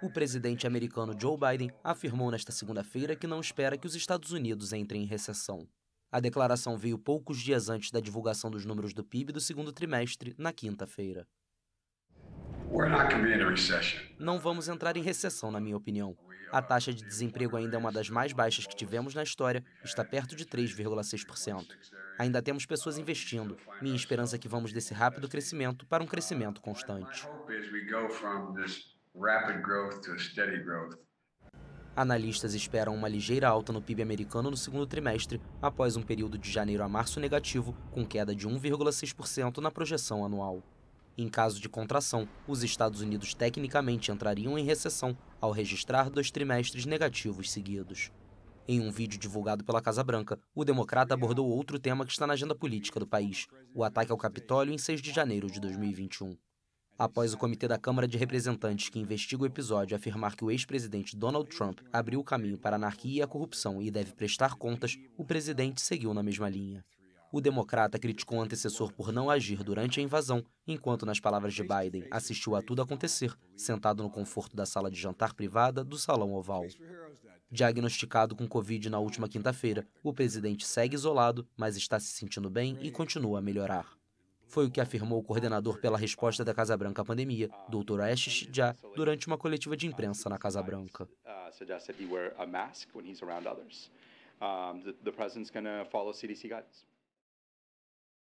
O presidente americano Joe Biden afirmou nesta segunda-feira que não espera que os Estados Unidos entrem em recessão. A declaração veio poucos dias antes da divulgação dos números do PIB do segundo trimestre, na quinta-feira. Não vamos entrar em recessão, na minha opinião. A taxa de desemprego ainda é uma das mais baixas que tivemos na história, está perto de 3,6%. Ainda temos pessoas investindo. Minha esperança é que vamos desse rápido crescimento para um crescimento constante. Analistas esperam uma ligeira alta no PIB americano no segundo trimestre, após um período de janeiro a março negativo, com queda de 1,6% na projeção anual. Em caso de contração, os Estados Unidos tecnicamente entrariam em recessão ao registrar dois trimestres negativos seguidos. Em um vídeo divulgado pela Casa Branca, o democrata abordou outro tema que está na agenda política do país: o ataque ao Capitólio em 6 de janeiro de 2021 após o Comitê da Câmara de Representantes que investiga o episódio afirmar que o ex-presidente Donald Trump abriu o caminho para a anarquia e a corrupção e deve prestar contas, o presidente seguiu na mesma linha. O democrata criticou o antecessor por não agir durante a invasão, enquanto, nas palavras de Biden, assistiu a tudo acontecer, sentado no conforto da sala de jantar privada do Salão Oval. Diagnosticado com Covid na última quinta-feira, o presidente segue isolado, mas está se sentindo bem e continua a melhorar. Foi o que afirmou o coordenador pela resposta da Casa Branca à pandemia, Dr. Ashish Jha, durante uma coletiva de imprensa na Casa Branca. Uh,